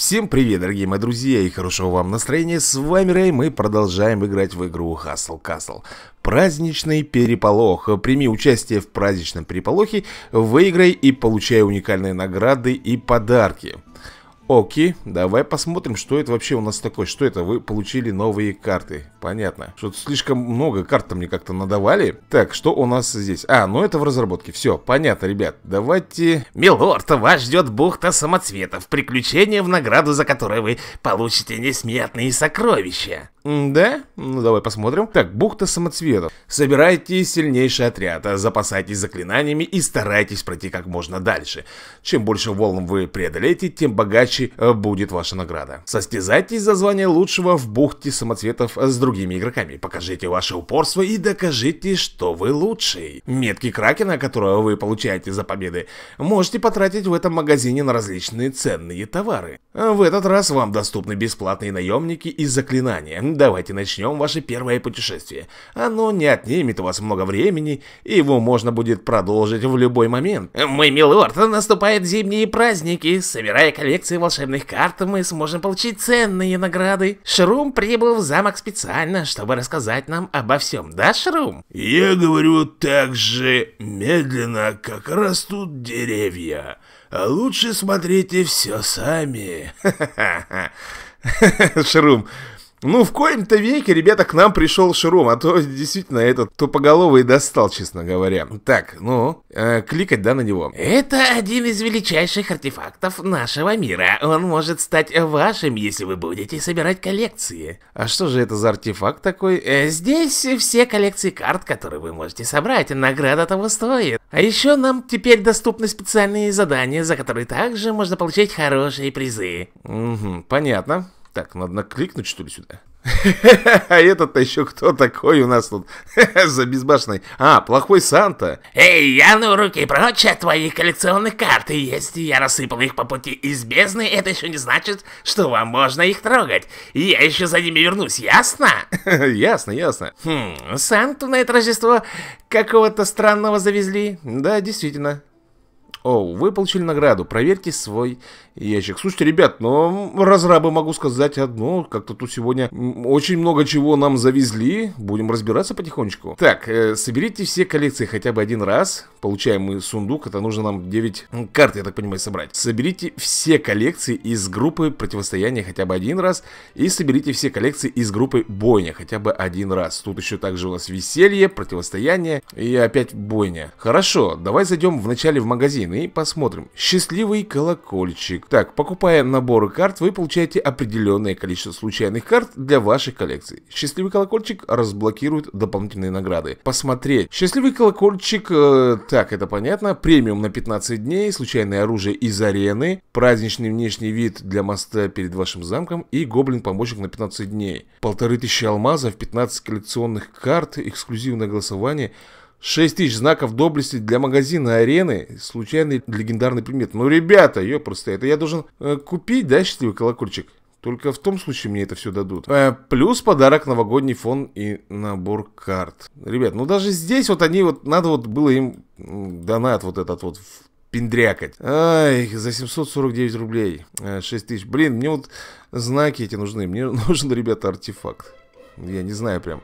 Всем привет, дорогие мои друзья, и хорошего вам настроения. С вами Рэй, мы продолжаем играть в игру Hustle Castle. Праздничный переполох. Прими участие в праздничном переполохе, выиграй и получай уникальные награды и подарки. Окей, давай посмотрим, что это вообще у нас такое. Что это? Вы получили новые карты. Понятно. Что-то слишком много карт мне как-то надавали. Так, что у нас здесь? А, ну это в разработке. Все, понятно, ребят. Давайте... Милорд, вас ждет бухта самоцветов. Приключение, в награду за которое вы получите несметные сокровища. Да? Ну давай посмотрим. Так, бухта самоцветов. Собирайте сильнейший отряд, а запасайтесь заклинаниями и старайтесь пройти как можно дальше. Чем больше волн вы преодолеете, тем богаче э, будет ваша награда. Состязайтесь за звание лучшего в бухте самоцветов с другими игроками. Покажите ваше упорство и докажите, что вы лучший. Метки Кракена, которые вы получаете за победы, можете потратить в этом магазине на различные ценные товары. В этот раз вам доступны бесплатные наемники и заклинания давайте начнем ваше первое путешествие. Оно не отнимет у вас много времени, и его можно будет продолжить в любой момент. Мой милорд, наступают зимние праздники. Собирая коллекции волшебных карт, мы сможем получить ценные награды. Шрум прибыл в замок специально, чтобы рассказать нам обо всем, да, Шрум? Я говорю так же медленно, как растут деревья. А лучше смотрите все сами. Шрум, ну, в коем-то веке, ребята, к нам пришел Шрум, а то действительно этот тупоголовый достал, честно говоря. Так, ну, э, кликать, да, на него. Это один из величайших артефактов нашего мира. Он может стать вашим, если вы будете собирать коллекции. А что же это за артефакт такой? Э, здесь все коллекции карт, которые вы можете собрать. Награда того стоит. А еще нам теперь доступны специальные задания, за которые также можно получить хорошие призы. Угу, понятно. Так, надо накликнуть, что ли, сюда? А этот-то еще кто такой у нас тут? За безбашенный. А, плохой Санта. Эй, я ну руки прочь от твоих коллекционных карт. И если я рассыпал их по пути из бездны, это еще не значит, что вам можно их трогать. Я еще за ними вернусь, ясно? ясно, ясно. Хм, Санту на это Рождество какого-то странного завезли. Да, действительно. Оу, вы получили награду, проверьте свой ящик. Слушайте, ребят, но ну, разрабы могу сказать одно, как-то тут сегодня очень много чего нам завезли, будем разбираться потихонечку. Так, э, соберите все коллекции хотя бы один раз, получаем мы сундук, это нужно нам 9 карт, я так понимаю, собрать. Соберите все коллекции из группы противостояния хотя бы один раз, и соберите все коллекции из группы бойня хотя бы один раз. Тут еще также у нас веселье, противостояние и опять бойня. Хорошо, давай зайдем вначале в магазин войны. Посмотрим. Счастливый колокольчик. Так, покупая наборы карт, вы получаете определенное количество случайных карт для вашей коллекции Счастливый колокольчик разблокирует дополнительные награды. Посмотреть. Счастливый колокольчик, э, так, это понятно. Премиум на 15 дней, случайное оружие из арены, праздничный внешний вид для моста перед вашим замком и гоблин-помощник на 15 дней. Полторы тысячи алмазов, 15 коллекционных карт, эксклюзивное голосование – 6 тысяч знаков доблести для магазина арены. Случайный легендарный предмет. Ну, ребята, ее просто это я должен э, купить, да, счастливый колокольчик? Только в том случае мне это все дадут. Э, плюс подарок, новогодний фон и набор карт. Ребят, ну даже здесь вот они вот, надо вот было им донат вот этот вот пиндрякать. Ай, за 749 рублей. 6 э, тысяч. Блин, мне вот знаки эти нужны. Мне нужен, ребята, артефакт. Я не знаю прям.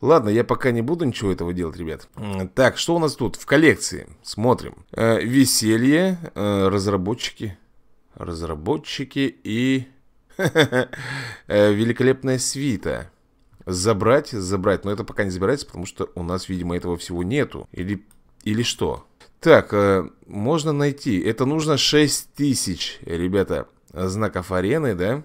Ладно, я пока не буду ничего этого делать, ребят. Так, что у нас тут в коллекции? Смотрим. Э, веселье, э, разработчики. Разработчики и... Э, великолепная свита. Забрать, забрать. Но это пока не забирается, потому что у нас, видимо, этого всего нету. Или, или что? Так, э, можно найти. Это нужно 6000, ребята, знаков арены, да?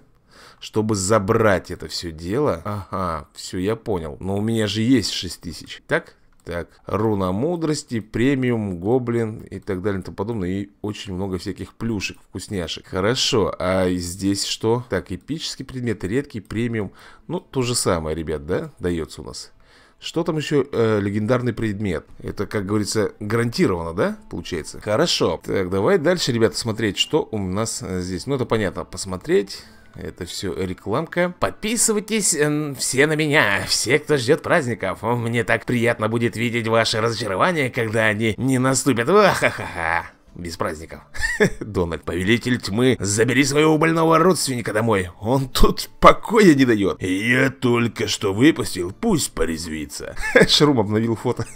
чтобы забрать это все дело. Ага, все, я понял. Но у меня же есть 6000. Так? Так, руна мудрости, премиум, гоблин и так далее и тому подобное. И очень много всяких плюшек, вкусняшек. Хорошо, а здесь что? Так, эпический предмет, редкий, премиум. Ну, то же самое, ребят, да, дается у нас. Что там еще? Э, легендарный предмет. Это, как говорится, гарантированно, да, получается? Хорошо. Так, давай дальше, ребята, смотреть, что у нас э, здесь. Ну, это понятно, посмотреть это все рекламка. Подписывайтесь все на меня, все, кто ждет праздников. Мне так приятно будет видеть ваши разочарования, когда они не наступят. Ха-ха-ха. Без праздников. Дональд, повелитель тьмы, забери своего больного родственника домой. Он тут покоя не дает. Я только что выпустил, пусть порезвится. Шрум обновил фото.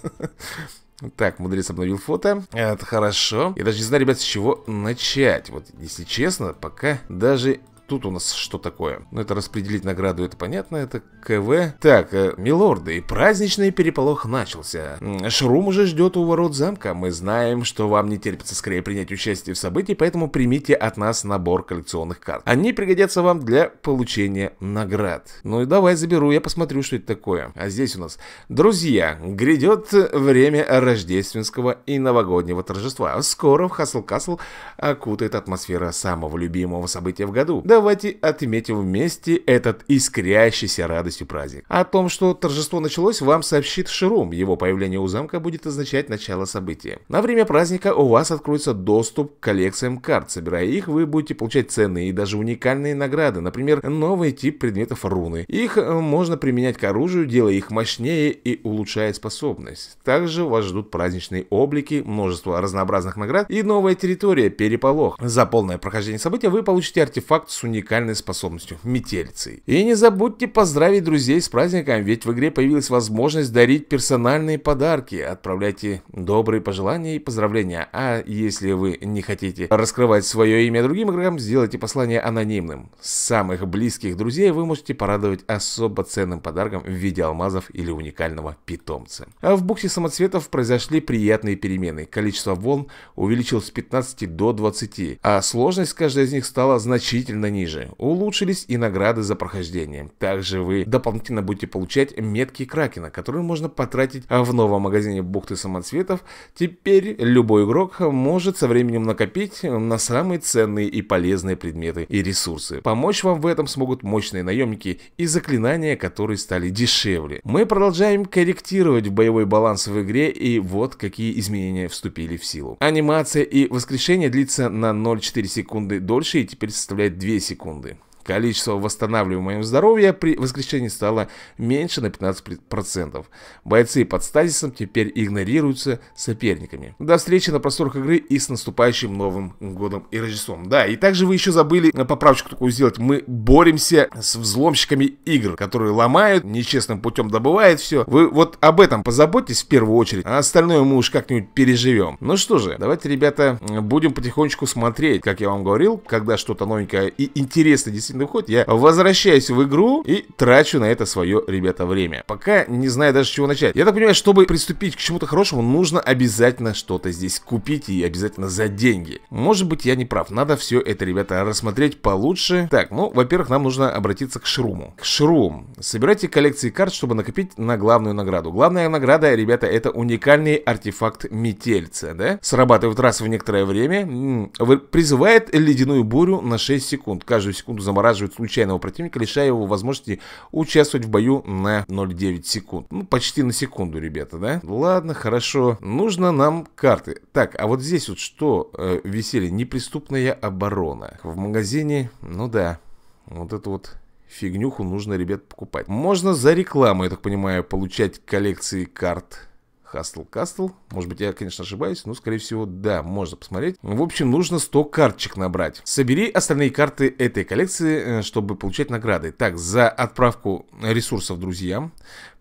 Так, мудрец обновил фото. Это хорошо. Я даже не знаю, ребят, с чего начать. Вот, если честно, пока даже Тут у нас что такое? Ну, это распределить награду, это понятно, это КВ. Так, э, милорды, праздничный переполох начался. Шрум уже ждет у ворот замка. Мы знаем, что вам не терпится скорее принять участие в событии, поэтому примите от нас набор коллекционных карт. Они пригодятся вам для получения наград. Ну и давай заберу, я посмотрю, что это такое. А здесь у нас... Друзья, грядет время рождественского и новогоднего торжества. Скоро в Хасл-Касл окутает атмосфера самого любимого события в году. Да Давайте отметим вместе этот искрящийся радостью праздник. О том, что торжество началось, вам сообщит Ширум. Его появление у замка будет означать начало события. На время праздника у вас откроется доступ к коллекциям карт. Собирая их, вы будете получать ценные и даже уникальные награды. Например, новый тип предметов руны. Их э, можно применять к оружию, делая их мощнее и улучшая способность. Также вас ждут праздничные облики, множество разнообразных наград и новая территория, переполох. За полное прохождение события вы получите артефакт с уникальной способностью – метелицей. И не забудьте поздравить друзей с праздником, ведь в игре появилась возможность дарить персональные подарки. Отправляйте добрые пожелания и поздравления. А если вы не хотите раскрывать свое имя другим игрокам, сделайте послание анонимным. Самых близких друзей вы можете порадовать особо ценным подарком в виде алмазов или уникального питомца. А в буксе самоцветов произошли приятные перемены. Количество волн увеличилось с 15 до 20, а сложность каждой из них стала значительно ниже ниже. Улучшились и награды за прохождение. Также вы дополнительно будете получать метки Кракена, которые можно потратить а, в новом магазине бухты самоцветов. Теперь любой игрок может со временем накопить на самые ценные и полезные предметы и ресурсы. Помочь вам в этом смогут мощные наемники и заклинания, которые стали дешевле. Мы продолжаем корректировать боевой баланс в игре и вот какие изменения вступили в силу. Анимация и воскрешение длится на 0,4 секунды дольше и теперь составляет 2 секунды. Количество восстанавливаемого здоровья при воскрешении стало меньше на 15%. Бойцы под стазисом теперь игнорируются соперниками. До встречи на просторах игры и с наступающим Новым Годом и Рождеством. Да, и также вы еще забыли поправочку такую сделать. Мы боремся с взломщиками игр, которые ломают, нечестным путем добывают все. Вы вот об этом позаботьтесь в первую очередь, а остальное мы уж как-нибудь переживем. Ну что же, давайте, ребята, будем потихонечку смотреть, как я вам говорил, когда что-то новенькое и интересное действительно действительно выходит, я возвращаюсь в игру и трачу на это свое, ребята, время. Пока не знаю даже, с чего начать. Я так понимаю, чтобы приступить к чему-то хорошему, нужно обязательно что-то здесь купить и обязательно за деньги. Может быть, я не прав. Надо все это, ребята, рассмотреть получше. Так, ну, во-первых, нам нужно обратиться к Шруму. К Шрум. Собирайте коллекции карт, чтобы накопить на главную награду. Главная награда, ребята, это уникальный артефакт Метельца, да? Срабатывает раз в некоторое время. Призывает ледяную бурю на 6 секунд. Каждую секунду замораживает замораживает случайного противника, лишая его возможности участвовать в бою на 0,9 секунд. Ну, почти на секунду, ребята, да? Ладно, хорошо. Нужно нам карты. Так, а вот здесь вот что э, веселье? Неприступная оборона. В магазине, ну да, вот это вот фигнюху нужно, ребят, покупать. Можно за рекламу, я так понимаю, получать коллекции карт Хастл Кастл? Может быть, я, конечно, ошибаюсь, но, скорее всего, да, можно посмотреть. В общем, нужно 100 карточек набрать. Собери остальные карты этой коллекции, э, чтобы получать награды. Так, за отправку ресурсов друзьям,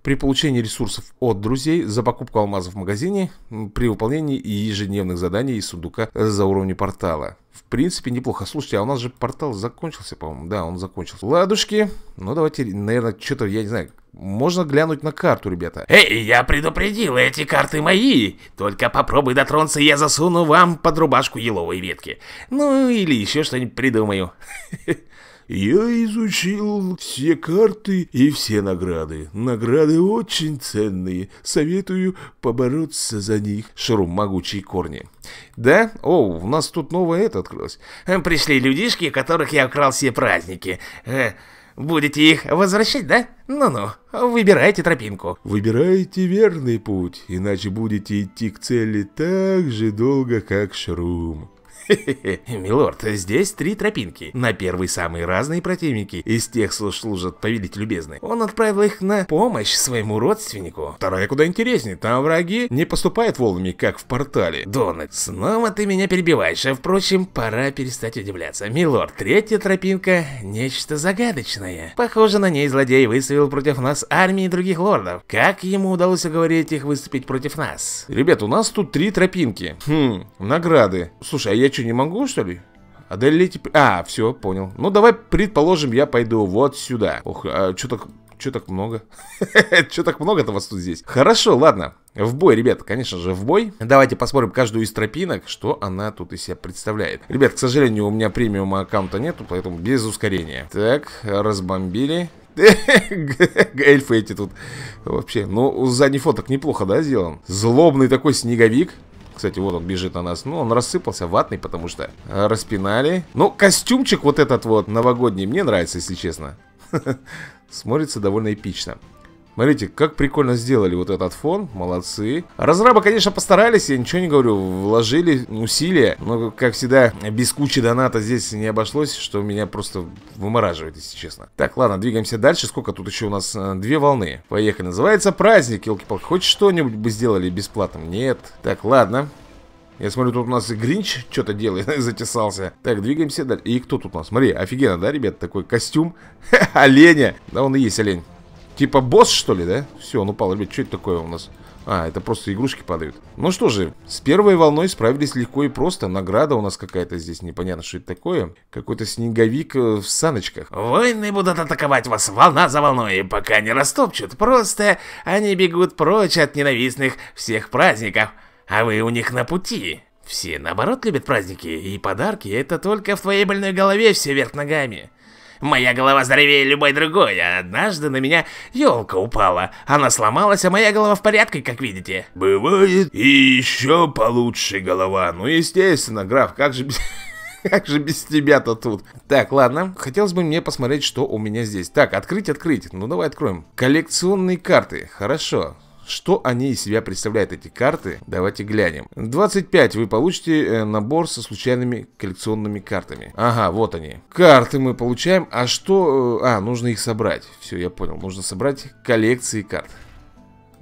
при получении ресурсов от друзей, за покупку алмазов в магазине, при выполнении ежедневных заданий из сундука э, за уровни портала. В принципе, неплохо. Слушайте, а у нас же портал закончился, по-моему. Да, он закончился. Ладушки. Ну, давайте, наверное, что-то, я не знаю, можно глянуть на карту, ребята. Эй, я предупредил, эти карты мои только попробуй дотронуться, я засуну вам под рубашку еловые ветки. Ну, или еще что-нибудь придумаю. Я изучил все карты и все награды. Награды очень ценные. Советую побороться за них. Шрум могучие корни. Да? О, у нас тут новое это открылось. Эм, пришли людишки, которых я украл все праздники. Э, Будете их возвращать, да? Ну-ну, выбирайте тропинку. Выбирайте верный путь, иначе будете идти к цели так же долго, как Шрум. Милорд, здесь три тропинки. На первой самые разные противники из тех, что служат повелитель любезный. Он отправил их на помощь своему родственнику. Вторая куда интереснее. Там враги не поступают волнами, как в портале. Дональд, снова ты меня перебиваешь. А впрочем, пора перестать удивляться. Милорд, третья тропинка – нечто загадочное. Похоже, на ней злодей выставил против нас армии других лордов. Как ему удалось уговорить их выступить против нас? Ребят, у нас тут три тропинки. Хм, награды. Слушай, а я что, не могу, что ли? Адель теперь... А, все, понял. Ну, давай, предположим, я пойду вот сюда. Ох, а что так... Че так много? Че так много-то вас тут здесь? Хорошо, ладно. В бой, ребят, конечно же, в бой. Давайте посмотрим каждую из тропинок, что она тут из себя представляет. Ребят, к сожалению, у меня премиум аккаунта нету, поэтому без ускорения. Так, разбомбили. Эльфы эти тут Вообще, ну, задний фоток неплохо, да, сделан? Злобный такой снеговик кстати, вот он бежит на нас. Ну, он рассыпался, ватный, потому что э, распинали. Ну, костюмчик вот этот вот новогодний мне нравится, если честно. Смотрится довольно эпично. Смотрите, как прикольно сделали вот этот фон, молодцы. Разрабы, конечно, постарались, я ничего не говорю, вложили усилия, но, как всегда, без кучи доната здесь не обошлось, что меня просто вымораживает, если честно. Так, ладно, двигаемся дальше, сколько тут еще у нас? Э, две волны. Поехали, называется праздник, елки-палки, хоть что-нибудь бы сделали бесплатно? Нет. Так, ладно. Я смотрю, тут у нас и Гринч что-то делает, затесался. Так, двигаемся дальше. И кто тут у нас? Смотри, офигенно, да, ребят, такой костюм оленя. Да, он и есть олень. Типа босс, что ли, да? Все, он упал. Ребят, что это такое у нас? А, это просто игрушки падают. Ну что же, с первой волной справились легко и просто. Награда у нас какая-то здесь, непонятно, что это такое. Какой-то снеговик э, в саночках. Войны будут атаковать вас волна за волной, пока не растопчут. Просто они бегут прочь от ненавистных всех праздников. А вы у них на пути. Все, наоборот, любят праздники, и подарки — это только в твоей больной голове все вверх ногами. Моя голова здоровее любой другой, а однажды на меня елка упала. Она сломалась, а моя голова в порядке, как видите. Бывает и еще получше голова. Ну, естественно, граф, как же... Как же без тебя-то тут? Так, ладно. Хотелось бы мне посмотреть, что у меня здесь. Так, открыть, открыть. Ну, давай откроем. Коллекционные карты. Хорошо. Что они из себя представляют, эти карты? Давайте глянем. 25 вы получите э, набор со случайными коллекционными картами. Ага, вот они. Карты мы получаем, а что... Э, а, нужно их собрать. Все, я понял. Нужно собрать коллекции карт.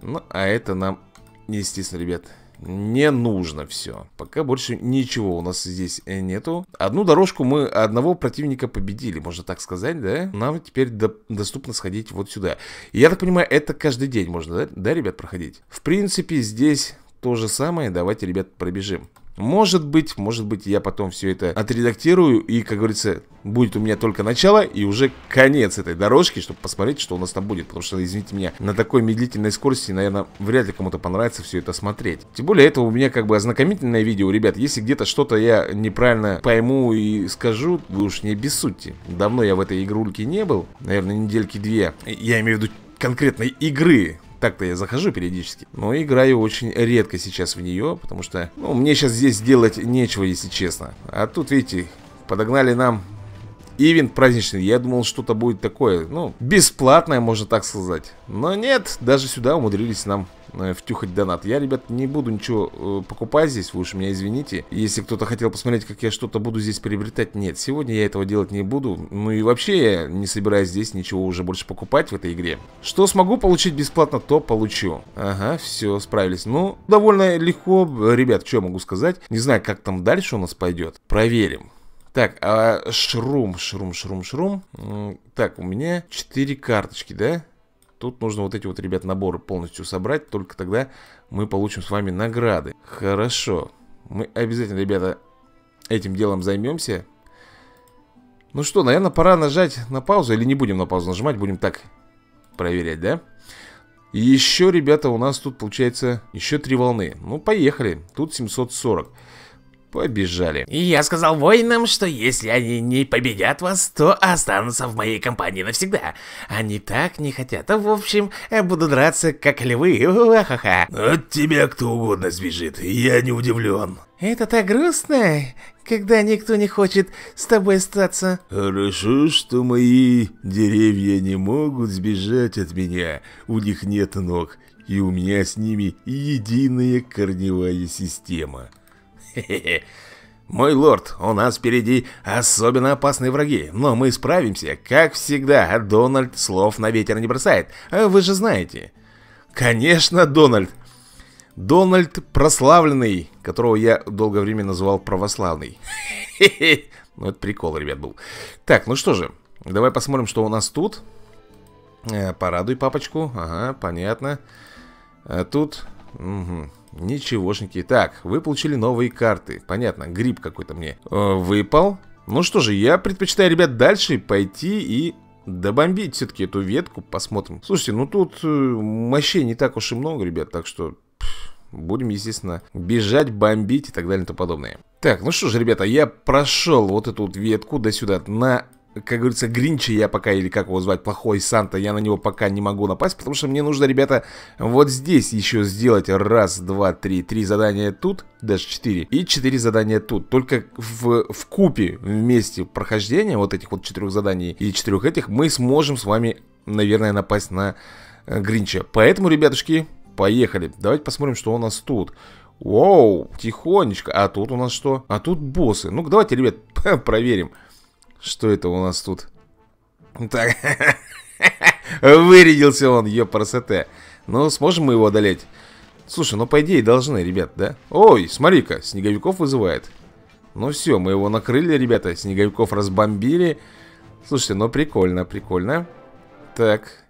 Ну, а это нам, естественно, ребят, не нужно все. Пока больше ничего у нас здесь э, нету. Одну дорожку мы одного противника победили, можно так сказать, да? Нам теперь до доступно сходить вот сюда. я так понимаю, это каждый день можно, да, да ребят, проходить? В принципе, здесь то же самое. Давайте, ребят, пробежим. Может быть, может быть, я потом все это отредактирую и, как говорится, будет у меня только начало и уже конец этой дорожки, чтобы посмотреть, что у нас там будет. Потому что, извините меня, на такой медлительной скорости, наверное, вряд ли кому-то понравится все это смотреть. Тем более, это у меня как бы ознакомительное видео, ребят. Если где-то что-то я неправильно пойму и скажу, вы уж не обессудьте. Давно я в этой игрульке не был, наверное, недельки две. Я имею в виду конкретной игры. Так-то я захожу периодически. Но играю очень редко сейчас в нее, потому что, ну, мне сейчас здесь делать нечего, если честно. А тут, видите, подогнали нам ивент праздничный. Я думал, что-то будет такое, ну, бесплатное, можно так сказать. Но нет, даже сюда умудрились нам Э, втюхать донат. Я, ребят, не буду ничего э, покупать здесь, вы уж меня извините. Если кто-то хотел посмотреть, как я что-то буду здесь приобретать, нет, сегодня я этого делать не буду. Ну и вообще я не собираюсь здесь ничего уже больше покупать в этой игре. Что смогу получить бесплатно, то получу. Ага, все, справились. Ну, довольно легко, ребят, что я могу сказать. Не знаю, как там дальше у нас пойдет. Проверим. Так, а шрум, шрум, шрум, шрум. Так, у меня 4 карточки, да? Тут нужно вот эти вот, ребят, наборы полностью собрать Только тогда мы получим с вами награды Хорошо Мы обязательно, ребята, этим делом займемся Ну что, наверное, пора нажать на паузу Или не будем на паузу нажимать, будем так проверять, да? Еще, ребята, у нас тут получается еще три волны Ну, поехали Тут 740 побежали. я сказал воинам, что если они не победят вас, то останутся в моей компании навсегда. Они так не хотят. А в общем, я э, буду драться как львы. Ха-ха. От тебя кто угодно сбежит. Я не удивлен. Это так грустно, когда никто не хочет с тобой остаться. Хорошо, что мои деревья не могут сбежать от меня. У них нет ног. И у меня с ними единая корневая система. Хе-хе. Мой лорд, у нас впереди особенно опасные враги, но мы справимся. Как всегда, Дональд слов на ветер не бросает, а вы же знаете. Конечно, Дональд. Дональд прославленный, которого я долгое время называл православный. Хе-хе. Ну, это прикол, ребят, был. Так, ну что же, давай посмотрим, что у нас тут. Э, порадуй папочку. Ага, понятно. А тут... Угу. Ничегошники. Так, вы получили новые карты. Понятно, гриб какой-то мне э, выпал. Ну что же, я предпочитаю, ребят, дальше пойти и добомбить все-таки эту ветку. Посмотрим. Слушайте, ну тут э, мощей не так уж и много, ребят, так что... будем, естественно, бежать, бомбить и так далее и тому подобное. Так, ну что же, ребята, я прошел вот эту вот ветку до сюда на как говорится, Гринча я пока, или как его звать, плохой Санта, я на него пока не могу напасть, потому что мне нужно, ребята, вот здесь еще сделать раз, два, три, три задания тут, даже четыре, и четыре задания тут. Только в, в купе вместе прохождения вот этих вот четырех заданий и четырех этих мы сможем с вами, наверное, напасть на э, Гринча. Поэтому, ребятушки, поехали. Давайте посмотрим, что у нас тут. Воу, тихонечко. А тут у нас что? А тут боссы. Ну-ка, давайте, ребят, проверим. Что это у нас тут? Так, вырядился он, ёпарасете. Ну, сможем мы его одолеть? Слушай, ну по идее должны, ребят, да? Ой, смотри-ка, снеговиков вызывает. Ну все, мы его накрыли, ребята, снеговиков разбомбили. Слушайте, ну прикольно, прикольно. Так,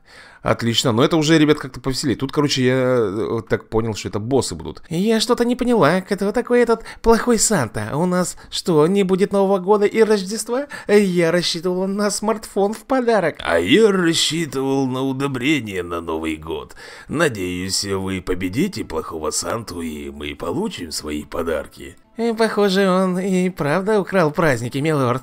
Отлично, но это уже, ребят, как-то повеселее. Тут, короче, я э, так понял, что это боссы будут. Я что-то не поняла, кто такой этот плохой Санта? У нас что, не будет Нового года и Рождества? Я рассчитывал на смартфон в подарок. А я рассчитывал на удобрение на Новый год. Надеюсь, вы победите плохого Санту и мы получим свои подарки. Э, похоже, он и правда украл праздники, милорд.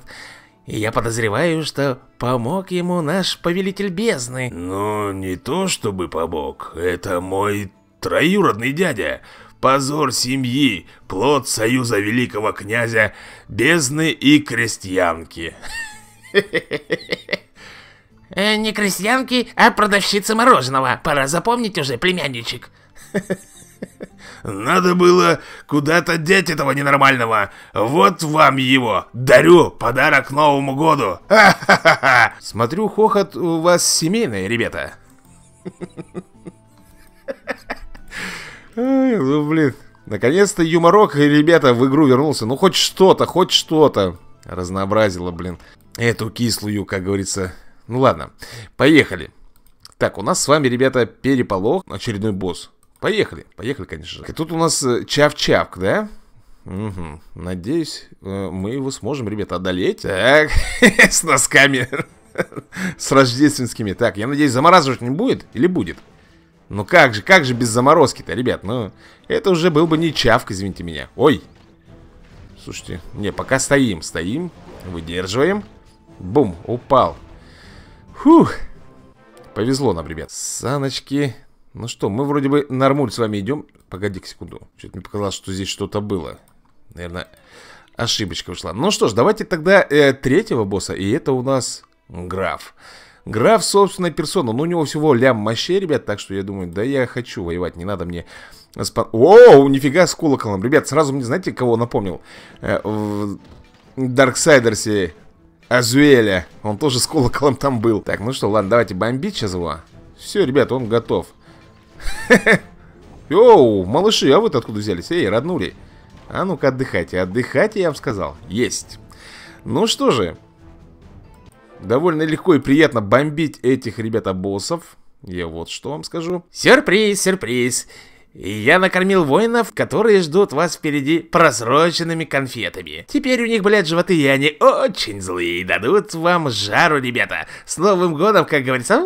И я подозреваю, что помог ему наш повелитель бездны. Но не то чтобы помог, это мой троюродный дядя. Позор семьи, плод союза великого князя, бездны и крестьянки. Э, не крестьянки, а продавщица мороженого. Пора запомнить уже, племянничек. Надо было куда-то деть этого ненормального. Вот вам его. Дарю подарок Новому году. Ха-ха-ха. Смотрю, хохот у вас семейный, ребята. Ай, ну блин. Наконец-то юморок, ребята, в игру вернулся. Ну хоть что-то, хоть что-то. Разнообразило, блин. Эту кислую, как говорится. Ну ладно, поехали. Так, у нас с вами, ребята, переполох. Очередной босс. Поехали, поехали, конечно же. И Тут у нас э, Чав-Чавк, да? Угу. Надеюсь, э, мы его сможем, ребята, одолеть. Так, с носками. С рождественскими. Так, я надеюсь, замораживать не будет? Или будет? Ну как же, как же без заморозки-то, ребят? Ну, это уже был бы не чавк, извините меня. Ой. Слушайте, не, пока стоим, стоим. Выдерживаем. Бум, упал. Фух. Повезло нам, ребят. Саночки ну что, мы вроде бы нормуль с вами идем. Погоди секунду. Что-то мне показалось, что здесь что-то было. Наверное, ошибочка вышла. Ну что ж, давайте тогда э, третьего босса. И это у нас граф. Граф собственная персона. Но ну, у него всего лям мощей, ребят. Так что я думаю, да я хочу воевать. Не надо мне... Спа... О, нифига с колоколом. Ребят, сразу мне, знаете, кого напомнил? Э, в Дарксайдерсе Азуэля. Он тоже с колоколом там был. Так, ну что, ладно, давайте бомбить сейчас его. Все, ребят, он готов. Йоу, малыши, а вы-то откуда взялись? Эй, роднули. А ну-ка отдыхайте, отдыхайте, я вам сказал. Есть. Ну что же. Довольно легко и приятно бомбить этих ребята боссов. Я вот что вам скажу. Сюрприз, сюрприз. И я накормил воинов, которые ждут вас впереди просроченными конфетами. Теперь у них, блядь, животы, и они очень злые, дадут вам жару, ребята. С Новым годом, как говорится.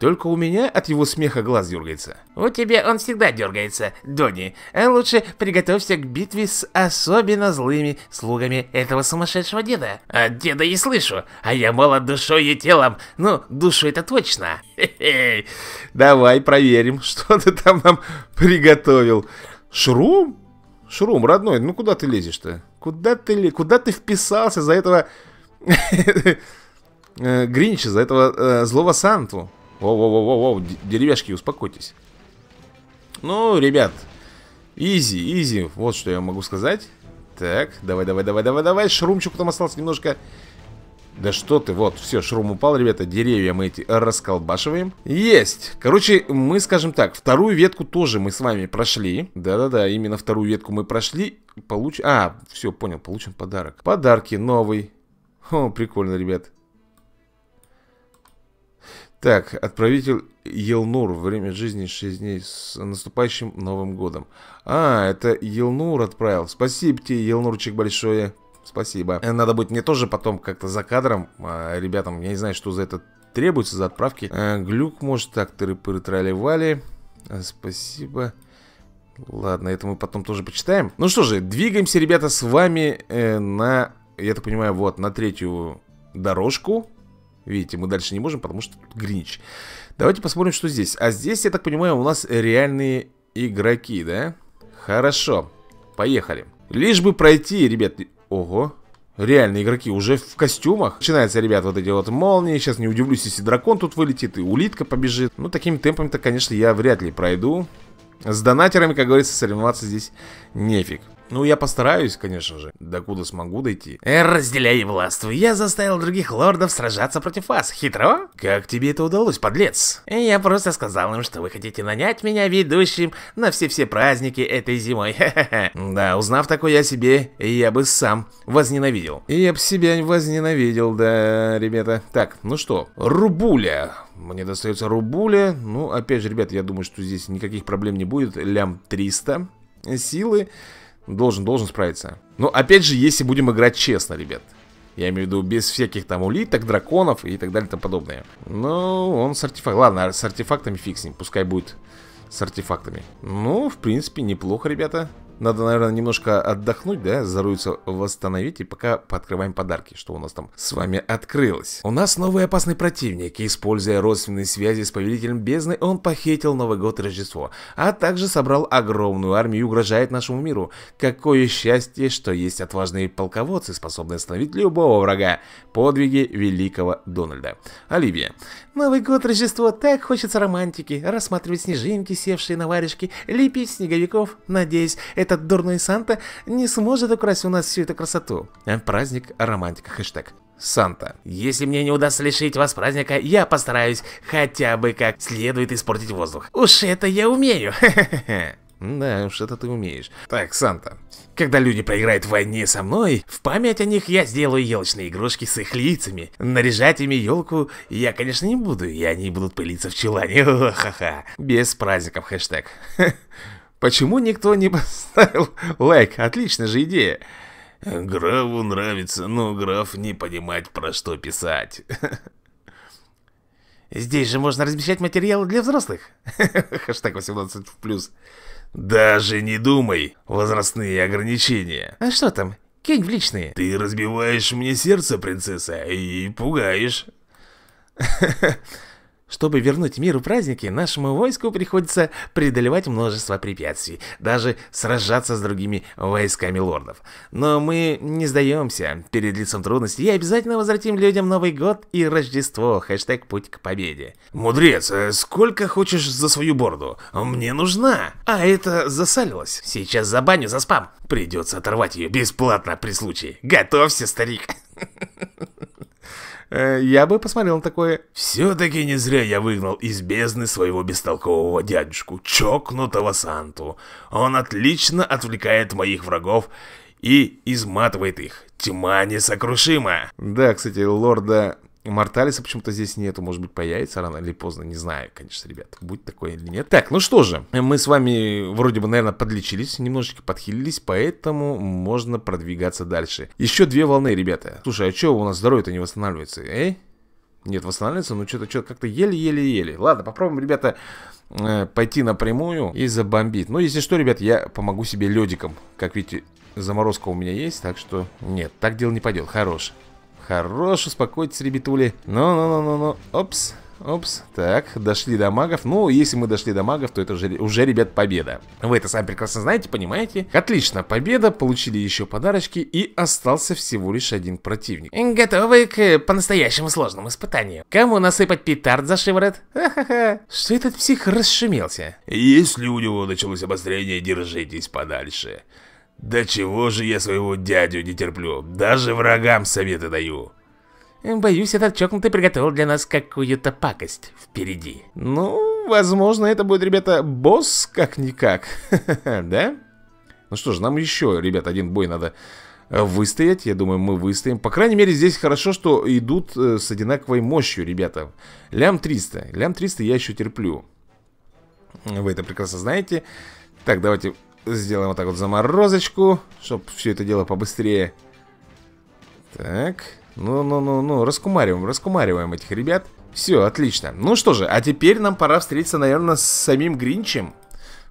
Только у меня от его смеха глаз дергается. У тебя он всегда дергается, Донни. А лучше приготовься к битве с особенно злыми слугами этого сумасшедшего деда. А деда и слышу, а я молод душой и телом. Ну, душу это точно. Давай проверим, что ты там вам приготовил. Шрум? Шрум, родной, ну куда ты лезешь-то? Куда ты, куда ты вписался за этого э, Гринча, за этого э, злого Санту? Воу-воу-воу-воу, деревяшки, успокойтесь. Ну, ребят, изи, изи, вот что я могу сказать. Так, давай-давай-давай-давай-давай, шрумчику там остался немножко да что ты, вот, все, шрум упал, ребята, деревья мы эти расколбашиваем. Есть! Короче, мы, скажем так, вторую ветку тоже мы с вами прошли. Да-да-да, именно вторую ветку мы прошли. Получ... А, все, понял, получим подарок. Подарки новый. О, прикольно, ребят. Так, отправитель Елнур. Время жизни 6 дней с наступающим Новым Годом. А, это Елнур отправил. Спасибо тебе, Елнурчик, большое. Спасибо. Э, надо будет мне тоже потом как-то за кадром, а, ребятам, я не знаю, что за это требуется, за отправки. Э, глюк, может, так, тыры-пыры э, Спасибо. Ладно, это мы потом тоже почитаем. Ну что же, двигаемся, ребята, с вами э, на, я так понимаю, вот, на третью дорожку. Видите, мы дальше не можем, потому что тут Гринч. Давайте посмотрим, что здесь. А здесь, я так понимаю, у нас реальные игроки, да? Хорошо, поехали. Лишь бы пройти, ребят, Ого. Реально, игроки уже в костюмах. Начинаются, ребят, вот эти вот молнии. Сейчас не удивлюсь, если дракон тут вылетит и улитка побежит. Ну, такими темпами-то, конечно, я вряд ли пройду. С донатерами, как говорится, соревноваться здесь нефиг. Ну, я постараюсь, конечно же, докуда смогу дойти. Э, разделяй и властвуй. Я заставил других лордов сражаться против вас. Хитро? Как тебе это удалось, подлец? Э, я просто сказал им, что вы хотите нанять меня ведущим на все-все праздники этой зимой. Да, узнав такое я себе, я бы сам возненавидел. Я бы себя возненавидел, да, ребята. Так, ну что, рубуля. Мне достается рубуля. Ну, опять же, ребята, я думаю, что здесь никаких проблем не будет. Лям 300 силы. Должен, должен справиться. Но опять же, если будем играть честно, ребят. Я имею в виду без всяких там улиток, драконов и так далее и тому подобное. Ну, он с артефактами. Ладно, с артефактами фиг с ним. Пускай будет с артефактами. Ну, в принципе, неплохо, ребята. Надо, наверное, немножко отдохнуть, да, заруется восстановить И пока пооткрываем подарки, что у нас там с вами открылось У нас новый опасный противник Используя родственные связи с повелителем бездны, он похитил Новый год и Рождество А также собрал огромную армию и угрожает нашему миру Какое счастье, что есть отважные полководцы, способные остановить любого врага Подвиги великого Дональда Оливия Новый год, Рождество, так хочется романтики, рассматривать снежинки, севшие на варежки, лепить снеговиков. Надеюсь, этот дурной Санта не сможет украсть у нас всю эту красоту. Э, праздник, романтика, хэштег. Санта. Если мне не удастся лишить вас праздника, я постараюсь хотя бы как следует испортить воздух. Уж это я умею. Хе-хе-хе. Да уж, это ты умеешь. Так, Санта, когда люди проиграют в войне со мной, в память о них я сделаю елочные игрушки с их лицами. Наряжать ими елку я, конечно, не буду, и они будут пылиться в чулане. Ха-ха. Без праздников, хэштег. Почему никто не поставил лайк? Отличная же идея. Графу нравится, но граф не понимает, про что писать. Здесь же можно размещать материалы для взрослых. Хэштег 18+. Даже не думай, возрастные ограничения. А что там? Кинь в личные. Ты разбиваешь мне сердце, принцесса, и пугаешь. Чтобы вернуть миру праздники, нашему войску приходится преодолевать множество препятствий, даже сражаться с другими войсками лордов. Но мы не сдаемся перед лицом трудностей и обязательно возвратим людям Новый год и Рождество, хэштег «Путь к победе». Мудрец, э, сколько хочешь за свою борду? Мне нужна. А это засалилось. Сейчас за баню, за спам. Придется оторвать ее бесплатно при случае. Готовься, старик. Э, я бы посмотрел на такое. Все-таки не зря я выгнал из бездны своего бестолкового дядюшку, чокнутого Санту. Он отлично отвлекает моих врагов и изматывает их. Тьма несокрушима. Да, кстати, лорда Морталиса почему-то здесь нету, может быть, появится рано или поздно, не знаю, конечно, ребят, будет такое или нет. Так, ну что же, мы с вами вроде бы, наверное, подлечились, немножечко подхилились, поэтому можно продвигаться дальше. Еще две волны, ребята. Слушай, а что у нас здоровье-то не восстанавливается, эй? Нет, восстанавливается, но ну что-то что-то как-то еле-еле-еле. Ладно, попробуем, ребята, э, пойти напрямую и забомбить. Ну, если что, ребят, я помогу себе ледиком. Как видите, заморозка у меня есть, так что нет, так дело не пойдет. Хорош. Хорош, успокойтесь, ребятули. Ну-ну-ну-ну-ну. Опс. Опс, так, дошли до магов Ну, если мы дошли до магов, то это уже, уже, ребят, победа Вы это сами прекрасно знаете, понимаете? Отлично, победа, получили еще подарочки И остался всего лишь один противник Готовы к по-настоящему сложному испытанию Кому насыпать петард за шиворот? Ха-ха-ха Что этот псих расшумелся? Если у него началось обострение, держитесь подальше да чего же я своего дядю не терплю, даже врагам советы даю. Боюсь, этот чокнутый приготовил для нас какую-то пакость впереди. Ну, возможно, это будет, ребята, босс как-никак, да? Ну что ж, нам еще, ребят, один бой надо э, выстоять. Я думаю, мы выстоим. По крайней мере, здесь хорошо, что идут э, с одинаковой мощью, ребята. Лям 300. Лям 300 я еще терплю. Вы это прекрасно знаете. Так, давайте Сделаем вот так вот заморозочку, чтобы все это дело побыстрее. Так, ну-ну-ну-ну, раскумариваем, раскумариваем этих ребят. Все, отлично. Ну что же, а теперь нам пора встретиться, наверное, с самим Гринчем.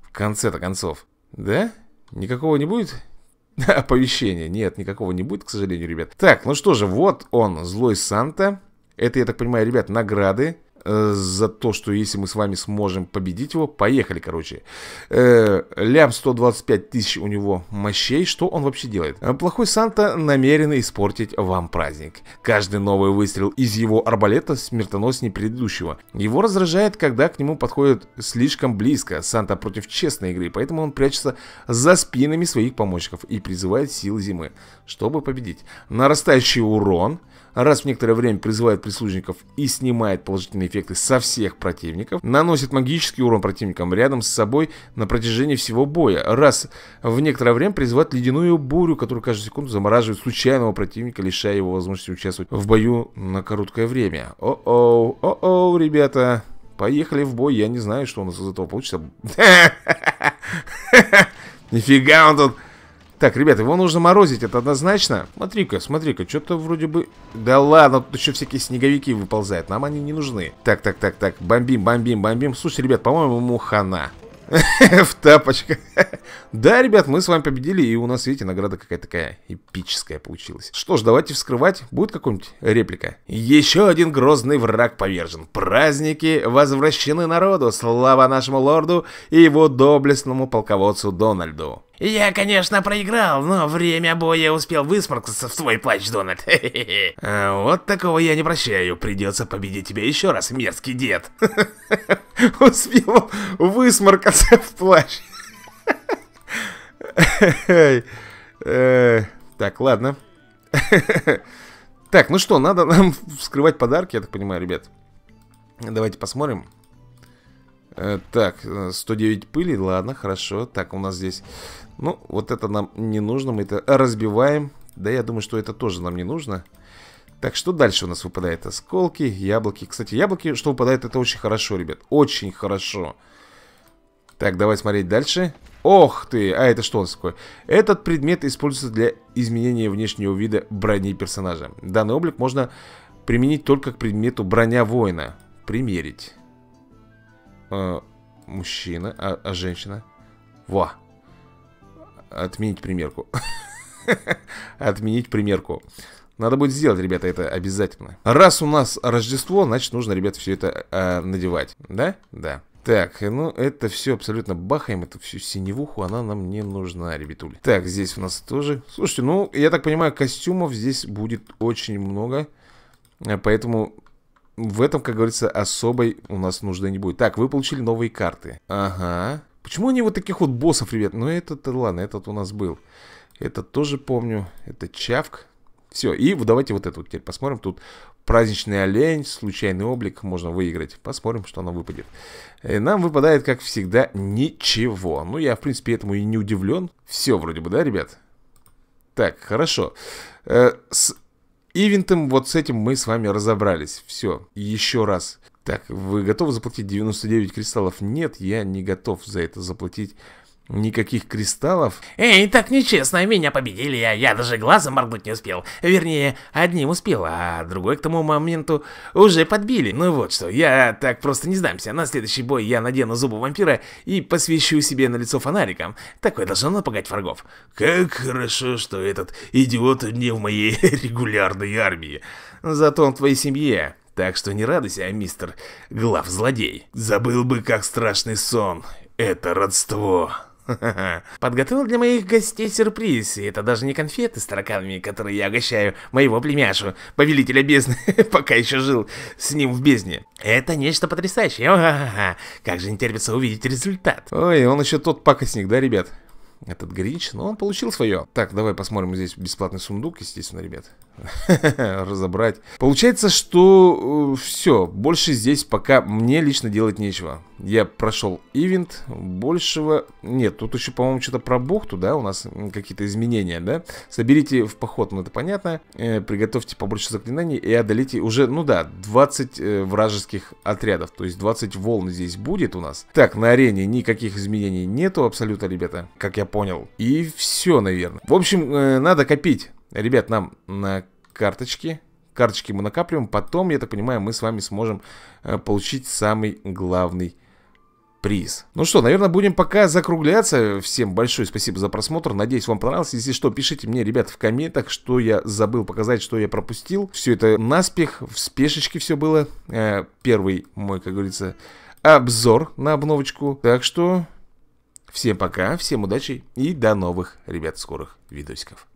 В конце-то концов. Да? Никакого не будет? Оповещения. Нет, никакого не будет, к сожалению, ребят. Так, ну что же, вот он, злой Санта. Это, я так понимаю, ребят, награды. Э, за то, что если мы с вами сможем победить его, поехали, короче. Э, лям 125 тысяч у него мощей, что он вообще делает? Э, плохой Санта намерен испортить вам праздник. Каждый новый выстрел из его арбалета смертоноснее предыдущего. Его раздражает, когда к нему подходят слишком близко. Санта против честной игры, поэтому он прячется за спинами своих помощников и призывает силы зимы, чтобы победить. Нарастающий урон... А раз в некоторое время призывает прислужников и снимает положительные эффекты со всех противников, наносит магический урон противникам рядом с собой на протяжении всего боя, раз в некоторое время призывает ледяную бурю, которая каждую секунду замораживает случайного противника, лишая его возможности участвовать в бою на короткое время. О-оу, о-оу, ребята, поехали в бой, я не знаю, что у нас из этого получится. Нифига он тут так, ребята, его нужно морозить, это однозначно. Смотри-ка, смотри-ка, что-то вроде бы... Да ладно, тут еще всякие снеговики выползают, нам они не нужны. Так, так, так, так, бомбим, бомбим, бомбим. Слушай, ребят, по-моему, ему хана. В тапочках. да, ребят, мы с вами победили, и у нас, видите, награда какая-то такая эпическая получилась. Что ж, давайте вскрывать. Будет какой-нибудь реплика? Еще один грозный враг повержен. Праздники возвращены народу. Слава нашему лорду и его доблестному полководцу Дональду. Я, конечно, проиграл, но время боя успел высморкаться в твой плач, Дональд. А вот такого я не прощаю. Придется победить тебя еще раз, мерзкий дед. Успел высморкаться в плач. Э, так, ладно. Так, ну что, надо нам вскрывать подарки, я так понимаю, ребят. Давайте посмотрим. Э, так, 109 э, пыли, ладно, хорошо Так, у нас здесь, ну, вот это нам не нужно Мы это разбиваем Да я думаю, что это тоже нам не нужно Так, что дальше у нас выпадает? Осколки, яблоки Кстати, яблоки, что выпадает, это очень хорошо, ребят Очень хорошо Так, давай смотреть дальше Ох ты, а это что у нас такое? Этот предмет используется для изменения внешнего вида брони персонажа Данный облик можно применить только к предмету броня воина Примерить э, мужчина, а, а женщина? Во! Отменить примерку. Отменить примерку. Надо будет сделать, ребята, это обязательно. Раз у нас Рождество, значит, нужно, ребята, все это э, надевать. Да? Да. Так, ну это все абсолютно бахаем, эту всю синевуху, она нам не нужна, ребятули. Так, здесь у нас тоже... Слушайте, ну, я так понимаю, костюмов здесь будет очень много, э, поэтому в этом, как говорится, особой у нас нужды не будет. Так, вы получили новые карты. Ага. Почему они вот таких вот боссов, ребят? Ну, этот, ладно, этот у нас был. Этот тоже помню. Это Чавк. Все, и давайте вот эту вот теперь посмотрим. Тут праздничный олень, случайный облик можно выиграть. Посмотрим, что нам выпадет. И э, нам выпадает, как всегда, ничего. Ну, я, в принципе, этому и не удивлен. Все вроде бы, да, ребят? Так, хорошо. Э, с ивентом вот с этим мы с вами разобрались. Все, еще раз. Так, вы готовы заплатить 99 кристаллов? Нет, я не готов за это заплатить Никаких кристаллов? Эй, так нечестно, меня победили, я, я даже глазом моргнуть не успел. Вернее, одним успел, а другой к тому моменту уже подбили. Ну вот что, я так просто не сдамся. На следующий бой я надену зубы вампира и посвящу себе на лицо фонариком. Такое должно напугать врагов. Как хорошо, что этот идиот не в моей регулярной армии. Зато он в твоей семье. Так что не радуйся, мистер глав-злодей. Забыл бы, как страшный сон. Это родство. Подготовил для моих гостей сюрприз, и это даже не конфеты с тараканами, которые я угощаю моего племяшу, повелителя бездны, пока еще жил с ним в бездне. Это нечто потрясающее, как же не терпится увидеть результат. Ой, он еще тот пакостник, да, ребят? этот Гринч, но ну, он получил свое. Так, давай посмотрим здесь бесплатный сундук, естественно, ребят. Разобрать. Получается, что э, все, больше здесь пока мне лично делать нечего. Я прошел ивент, большего... Нет, тут еще, по-моему, что-то про бухту, да? У нас какие-то изменения, да? Соберите в поход, ну это понятно э, Приготовьте побольше заклинаний и одолите уже, ну да, 20 э, вражеских отрядов То есть 20 волн здесь будет у нас Так, на арене никаких изменений нету абсолютно, ребята Как я понял И все, наверное В общем, э, надо копить Ребят, нам на карточки Карточки мы накапливаем Потом, я так понимаю, мы с вами сможем э, получить самый главный приз. Ну что, наверное, будем пока закругляться. Всем большое спасибо за просмотр. Надеюсь, вам понравилось. Если что, пишите мне, ребят, в комментах, что я забыл показать, что я пропустил. Все это наспех, в спешечке все было. Э, первый мой, как говорится, обзор на обновочку. Так что всем пока, всем удачи и до новых, ребят, скорых видосиков.